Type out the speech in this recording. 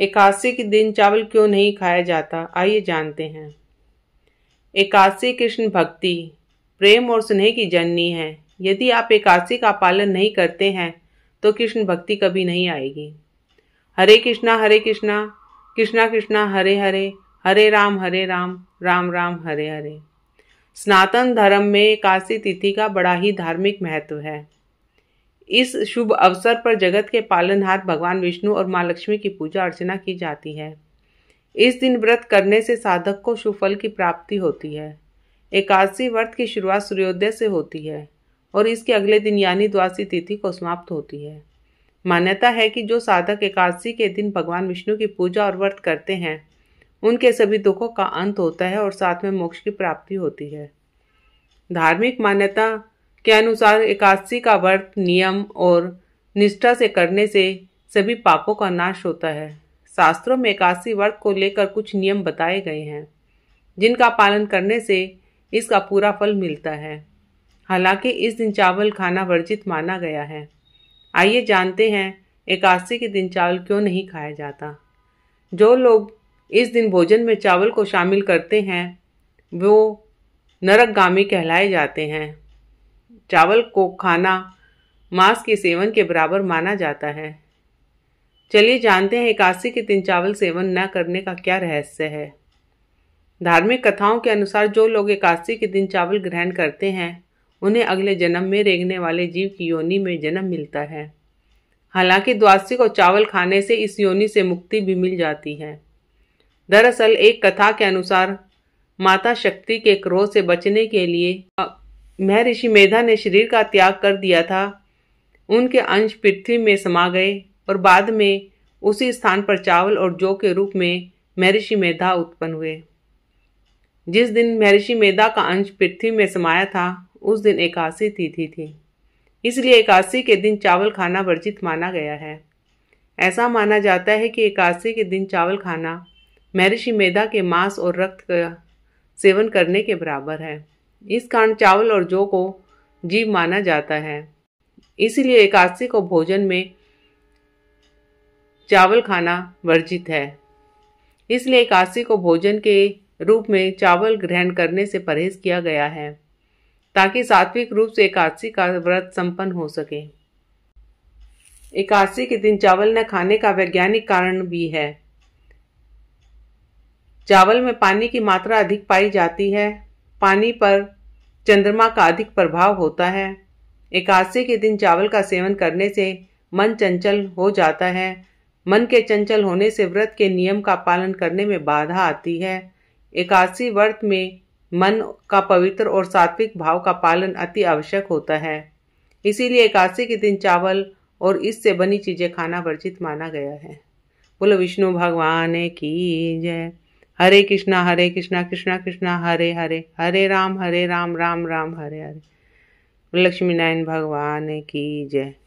एकादशी के दिन चावल क्यों नहीं खाया जाता आइए जानते हैं एकादशी कृष्ण भक्ति प्रेम और स्नेह की जननी है यदि आप एकादशी का पालन नहीं करते हैं तो कृष्ण भक्ति कभी नहीं आएगी हरे कृष्णा हरे कृष्णा कृष्णा कृष्णा हरे हरे हरे राम हरे राम राम राम हरे हरे सनातन धर्म में एकादशी तिथि का बड़ा ही धार्मिक महत्व है इस शुभ अवसर पर जगत के पालनहार भगवान विष्णु और माँ लक्ष्मी की पूजा अर्चना की जाती है इस दिन व्रत करने से साधक को सुफल की प्राप्ति होती है एकादशी व्रत की शुरुआत सूर्योदय से होती है और इसके अगले दिन यानी द्वासी तिथि को समाप्त होती है मान्यता है कि जो साधक एकादशी के दिन भगवान विष्णु की पूजा और व्रत करते हैं उनके सभी दुखों का अंत होता है और साथ में मोक्ष की प्राप्ति होती है धार्मिक मान्यता के अनुसार एकादशी का व्रत नियम और निष्ठा से करने से सभी पापों का नाश होता है शास्त्रों में एकादशी व्रत को लेकर कुछ नियम बताए गए हैं जिनका पालन करने से इसका पूरा फल मिलता है हालांकि इस दिन चावल खाना वर्जित माना गया है आइए जानते हैं एकादशी के दिन चावल क्यों नहीं खाया जाता जो लोग इस दिन भोजन में चावल को शामिल करते हैं वो नरकगामी कहलाए जाते हैं चावल को खाना मांस के सेवन के बराबर माना जाता है चलिए जानते हैं एकादशी के दिन चावल सेवन न करने का क्या रहस्य है धार्मिक कथाओं के अनुसार जो लोग एकादशी के दिन चावल ग्रहण करते हैं उन्हें अगले जन्म में रेंगने वाले जीव की योनि में जन्म मिलता है हालांकि द्वादशी को चावल खाने से इस योनि से मुक्ति भी मिल जाती है दरअसल एक कथा के अनुसार माता शक्ति के क्रोध से बचने के लिए मैं ऋषि मेधा ने शरीर का त्याग कर दिया था उनके अंश पृथ्वी में समा गए और बाद में उसी स्थान पर चावल और जौ के रूप में महर्षि मेधा उत्पन्न हुए जिस दिन महर्षि मेधा का अंश पृथ्वी में समाया था उस दिन एकासी तिथि थी इसलिए एकासी के दिन चावल खाना वर्जित माना गया है ऐसा माना जाता है कि एकासी के दिन चावल खाना महर्षि मेधा के मांस और रक्त का सेवन करने के बराबर है इस कारण चावल और जौ को जीव माना जाता है इसलिए एकादशी को भोजन में चावल खाना वर्जित है इसलिए एकादशी को भोजन के रूप में चावल ग्रहण करने से परहेज किया गया है ताकि सात्विक रूप से एकादशी का व्रत संपन्न हो सके एकादशी के दिन चावल न खाने का वैज्ञानिक कारण भी है चावल में पानी की मात्रा अधिक पाई जाती है पानी पर चंद्रमा का अधिक प्रभाव होता है एकादशी के दिन चावल का सेवन करने से मन चंचल हो जाता है मन के चंचल होने से व्रत के नियम का पालन करने में बाधा आती है एकादशी व्रत में मन का पवित्र और सात्विक भाव का पालन अति आवश्यक होता है इसीलिए एकादशी के दिन चावल और इससे बनी चीज़ें खाना वर्जित माना गया है बोलो विष्णु भगवान की जय हरे कृष्णा हरे कृष्णा कृष्णा कृष्णा हरे हरे हरे राम हरे राम राम राम हरे हरे लक्ष्मी नारायण भगवान की जय